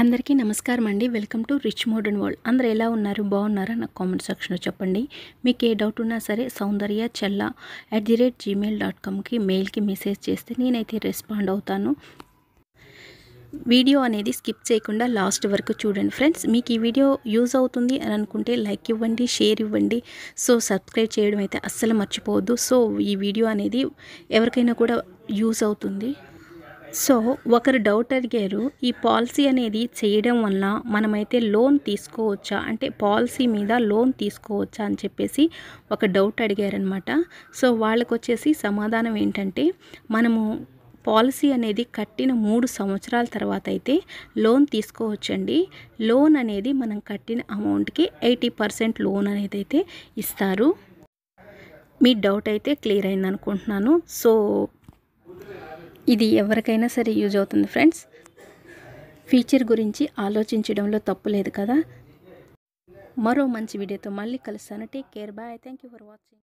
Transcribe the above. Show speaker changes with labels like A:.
A: అందరికీ నమస్కారం అండి welcome to rich modern world అందరు ఎలా ఉన్నారు బాగున్నారా నాకు కామెంట్ సెక్షన్లో చెప్పండి మీకు ఏ డౌట్ ఉన్నా సరే Soundarya Chella at the rate Gmail dot కామ్కి మెయిల్కి మెసేజ్ చేస్తే నేనైతే రెస్పాండ్ అవుతాను వీడియో అనేది స్కిప్ చేయకుండా లాస్ట్ వరకు చూడండి ఫ్రెండ్స్ మీకు ఈ వీడియో యూజ్ అవుతుంది అని అనుకుంటే లైక్ ఇవ్వండి షేర్ ఇవ్వండి సో సబ్స్క్రైబ్ చేయడం అయితే అస్సలు మర్చిపోవద్దు సో ఈ వీడియో అనేది ఎవరికైనా కూడా యూజ్ అవుతుంది సో ఒకరు డౌట్ అడిగారు ఈ పాలసీ అనేది చేయడం వల్ల మనమైతే లోన్ తీసుకోవచ్చా అంటే పాలసీ మీద లోన్ తీసుకోవచ్చా అని చెప్పేసి ఒక డౌట్ అడిగారనమాట సో వాళ్ళకు వచ్చేసి సమాధానం ఏంటంటే మనము పాలసీ అనేది కట్టిన మూడు సంవత్సరాల తర్వాత అయితే లోన్ తీసుకోవచ్చండి లోన్ అనేది మనం కట్టిన అమౌంట్కి ఎయిటీ పర్సెంట్ లోన్ అనేది అయితే ఇస్తారు మీ డౌట్ అయితే క్లియర్ అయింది అనుకుంటున్నాను సో ఇది ఎవరికైనా సరే యూజ్ అవుతుంది ఫ్రెండ్స్ ఫీచర్ గురించి ఆలోచించడంలో తప్పు లేదు కదా మరో మంచి వీడియోతో మళ్ళీ కలుస్తాను
B: take care bye thank you for watching